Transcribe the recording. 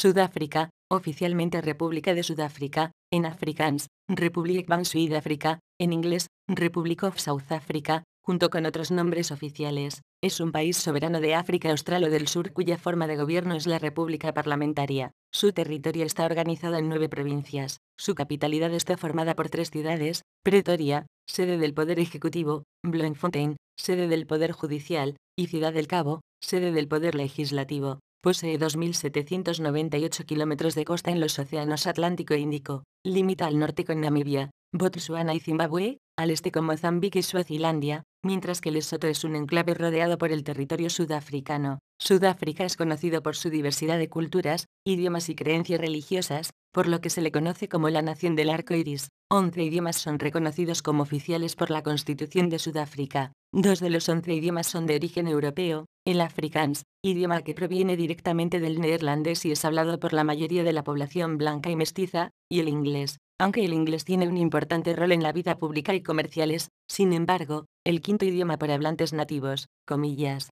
Sudáfrica, oficialmente República de Sudáfrica, en Afrikaans, Republic van suid afrika en inglés, Republic of South Africa, junto con otros nombres oficiales, es un país soberano de África Austral o del Sur cuya forma de gobierno es la República Parlamentaria. Su territorio está organizado en nueve provincias. Su capitalidad está formada por tres ciudades, Pretoria, sede del Poder Ejecutivo, Bloemfontein, sede del Poder Judicial, y Ciudad del Cabo, sede del Poder Legislativo posee 2.798 kilómetros de costa en los océanos Atlántico e Índico, limita al norte con Namibia, Botswana y Zimbabue, al este con Mozambique y Suazilandia, mientras que Lesoto es un enclave rodeado por el territorio sudafricano. Sudáfrica es conocido por su diversidad de culturas, idiomas y creencias religiosas, por lo que se le conoce como la Nación del Arco Iris. Once idiomas son reconocidos como oficiales por la Constitución de Sudáfrica. Dos de los once idiomas son de origen europeo, el afrikaans, idioma que proviene directamente del neerlandés y es hablado por la mayoría de la población blanca y mestiza, y el inglés. Aunque el inglés tiene un importante rol en la vida pública y comerciales, sin embargo, el quinto idioma para hablantes nativos, comillas,